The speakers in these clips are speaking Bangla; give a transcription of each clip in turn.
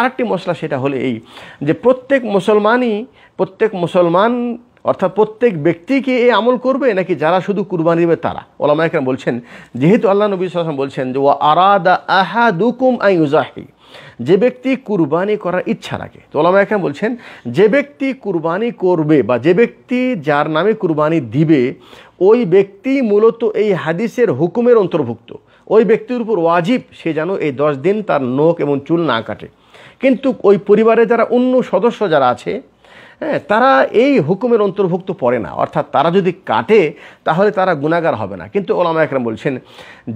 আরেকটি মশলা সেটা হলো এই যে প্রত্যেক মুসলমানই প্রত্যেক মুসলমান অর্থাৎ প্রত্যেক ব্যক্তিকে এই আমল করবে নাকি যারা শুধু কুরবানি দেবে তারা ওলামা একরাম বলছেন যেহেতু আল্লাহ নবী সালাম বলছেন যে ও আরাদা আহা দুকুম আই উজাহি যে ব্যক্তি কুরবানি করার ইচ্ছা রাখে তো ওলামা এখানে বলছেন যে ব্যক্তি কুরবানি করবে বা যে ব্যক্তি যার নামে কুরবানি দিবে ওই ব্যক্তি মূলত এই হাদিসের হুকুমের অন্তর্ভুক্ত ওই ব্যক্তির উপর ওয়াজিব সে যেন এই দশ দিন তার নখ এবং চুল না কাটে কিন্তু ওই পরিবারে যারা অন্য সদস্য যারা আছে হ্যাঁ তারা এই হুকুমের অন্তর্ভুক্ত পড়ে না অর্থাৎ তারা যদি কাটে তাহলে তারা গুণাগার হবে না কিন্তু ওলামা একরাম বলছেন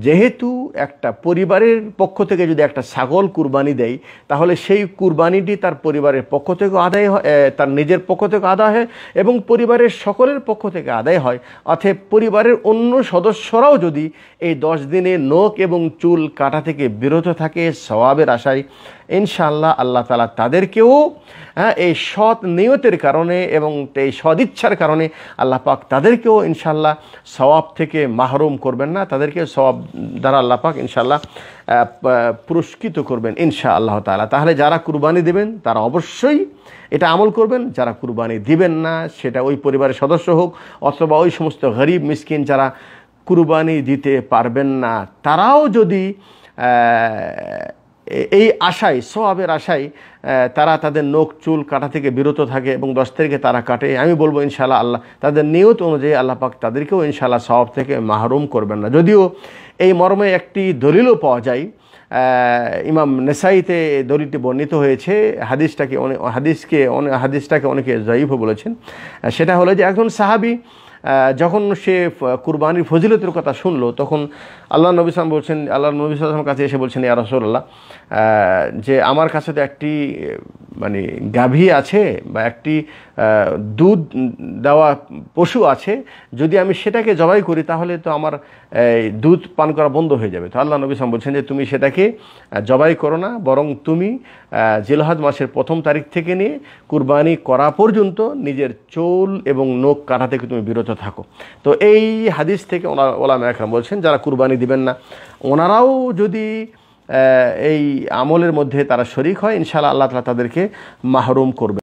যেহেতু একটা পরিবারের পক্ষ থেকে যদি একটা ছাগল কুরবানি দেয় তাহলে সেই কুরবানিটি তার পরিবারের পক্ষ থেকেও আদায় হয় তার নিজের পক্ষ থেকে আদায় হয় এবং পরিবারের সকলের পক্ষ থেকে আদায় হয় অর্থাৎ পরিবারের অন্য সদস্যরাও যদি এই দশ দিনে নখ এবং চুল কাটা থেকে বিরত থাকে স্বভাবের আশায় ইনশাল্লাহ আল্লাহ তালা তাদেরকেও হ্যাঁ, এই সৎ নিয়তের কারণে এবং এই সদিচ্ছার কারণে আল্লাহ পাক তাদেরকেও ইনশাল্লাহ সওয়াব থেকে মাহরুম করবেন না তাদেরকে সওয়াব দ্বারা আল্লাহ পাক ইনশাল্লাহ পুরস্কৃত করবেন ইনশা আল্লাহ তালা তাহলে যারা কুরবানি দেবেন তারা অবশ্যই এটা আমল করবেন যারা কুরবানি দিবেন না সেটা ওই পরিবারের সদস্য হোক অথবা ওই সমস্ত গরিব মিসকিন যারা কুরবানি দিতে পারবেন না তারাও যদি এই আশায় সোহাবের আশায় তারা তাদের নখ চুল কাটা থেকে বিরত থাকে এবং দশ তারিখে তারা কাটে আমি বলবো ইনশাল্লাহ আল্লাহ তাদের নিয়ত অনুযায়ী আল্লাহ পাক তাদেরকেও ইনশাল্লাহ স্বভাব থেকে মাহরুম করবেন না যদিও এই মর্মে একটি দলিলও পাওয়া যায় ইমাম নেসাইতে দলিলটি বর্ণিত হয়েছে হাদিসটাকে অনেক হাদিসকে অনেক হাদিসটাকে অনেকে জয়ীফও বলেছেন সেটা হলো যে একজন সাহাবি যখন সে কুরবানির ফজিলতের কথা শুনলো তখন আল্লাহ নবী সালাম বলছেন আল্লাহ নবী সালামের কাছে এসে বলছেন ইয়া যে আমার কাছে তো একটি মানে গাভী আছে বা একটি দুধ দেওয়া পশু আছে যদি আমি সেটাকে জবাই করি তাহলে তো আমার দুধ পান করা বন্ধ হয়ে যাবে তো আল্লাহ নবী সাম বলছেন যে তুমি সেটাকে জবাই করো না বরং তুমি জেলহাদ মাসের প্রথম তারিখ থেকে নিয়ে কুরবানি করা পর্যন্ত নিজের চোল এবং নখ কাটা থেকে তুমি বিরত থাকো তো এই হাদিস থেকে ওলা ওলামা একরাম বলছেন যারা কুরবানি দিবেন না ওনারাও যদি এই আমলের মধ্যে তারা শরিক হয় ইনশাআল্লাহ আল্লাহ তালা তাদেরকে মাহরুম করবে